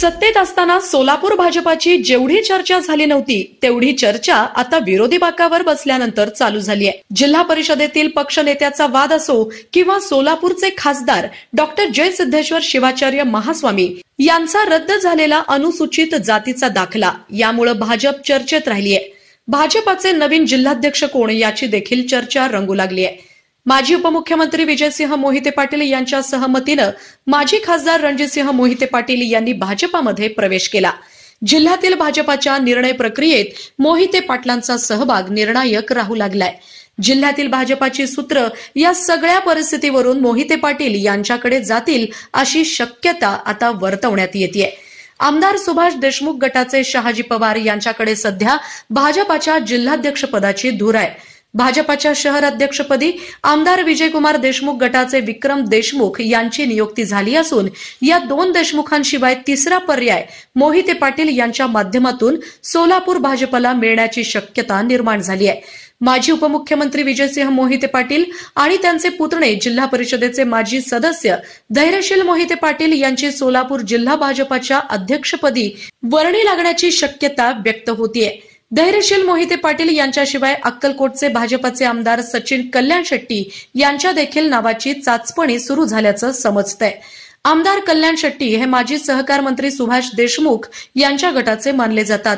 सत्तेत असताना सोलापूर भाजपाची जेवढी चर्चा झाली नव्हती तेवढी चर्चा आता विरोधी बाकावर बसल्यानंतर चालू झाली आहे जिल्हा परिषदेतील पक्षनेत्याचा वाद असो किंवा सोलापूरचे खासदार डॉक्टर जय सिद्धेश्वर शिवाचार्य महास्वामी यांचा रद्द झालेला अनुसूचित जातीचा दाखला यामुळे भाजप चर्चेत राहिली आहे भाजपाचे नवीन जिल्हाध्यक्ष कोण याची देखील चर्चा रंगू लागली आहे माजी उपमुख्यमंत्री विजयसिंह मोहिते पाटील यांच्या सहमतीनं माजी खासदार रणजितसिंह मोहिते पाटील यांनी भाजपामध्ये प्रवेश केला जिल्ह्यातील भाजपाच्या निर्णय प्रक्रियेत मोहिते पाटलांचा सहभाग निर्णायक राहू लागलाय जिल्ह्यातील भाजपाची सूत्र या सगळ्या परिस्थितीवरून मोहिते पाटील यांच्याकडे जातील अशी शक्यता आता वर्तवण्यात येते आमदार सुभाष देशमुख गटाचे शहाजी पवार यांच्याकडे सध्या भाजपाच्या जिल्हाध्यक्षपदाची धूर आहे भाजपाच्या शहर अध्यक्षपदी आमदार विजयकुमार देशमुख गटाचे विक्रम देशमुख यांची नियुक्ती झाली असून या दोन देशमुखांशिवाय तिसरा पर्याय मोहिते पाटील यांच्या माध्यमातून सोलापूर भाजपला मिळण्याची शक्यता निर्माण झाली आहे माजी उपमुख्यमंत्री विजयसिंह मोहिते पाटील आणि त्यांचे पुतणे जिल्हा परिषदेचे माजी सदस्य धैर्यशील मोहिते पाटील यांची सोलापूर जिल्हा भाजपाच्या अध्यक्षपदी वर्णी लागण्याची शक्यता व्यक्त होतीये धैर्यशील मोहिते पाटील यांच्याशिवाय अक्कलकोटचे भाजपचे आमदार सचिन कल्याण शेट्टी यांच्या देखील नावाची चाचपणी सुरू झाल्याचं समजतंय आमदार कल्याण शेट्टी हे माजी सहकार मंत्री सुभाष देशमुख यांच्या गटाचे मानले जातात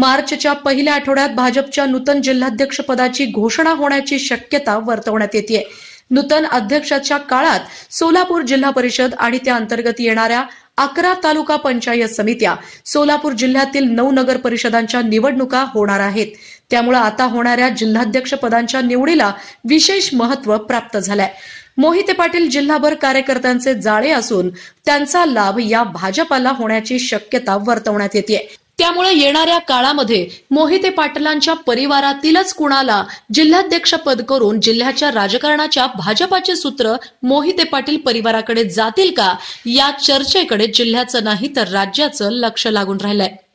मार्चच्या पहिल्या आठवड्यात भाजपच्या नूतन जिल्हाध्यक्षपदाची घोषणा होण्याची शक्यता वर्तवण्यात येते नूतन अध्यक्षाच्या काळात सोलापूर जिल्हा परिषद आणि त्या अंतर्गत येणाऱ्या अकरा तालुका पंचायत समित्या सोलापूर जिल्ह्यातील नऊ नगर परिषदांच्या निवडणुका होणार आहेत त्यामुळे आता होणाऱ्या जिल्हाध्यक्ष पदांच्या निवडीला विशेष महत्व प्राप्त झालंय मोहिते पाटील जिल्हाभर कार्यकर्त्यांचे जाळे असून त्यांचा लाभ या भाजपाला होण्याची शक्यता वर्तवण्यात येते त्यामुळे येणाऱ्या काळामध्ये मोहिते पाटलांच्या परिवारातीलच कुणाला जिल्हाध्यक्षपद करून जिल्ह्याच्या राजकारणाच्या भाजपाचे सूत्र मोहिते पाटील परिवाराकडे जातील का या चर्चेकडे जिल्ह्याचं नाही तर राज्याचं लक्ष लागून राहिलंय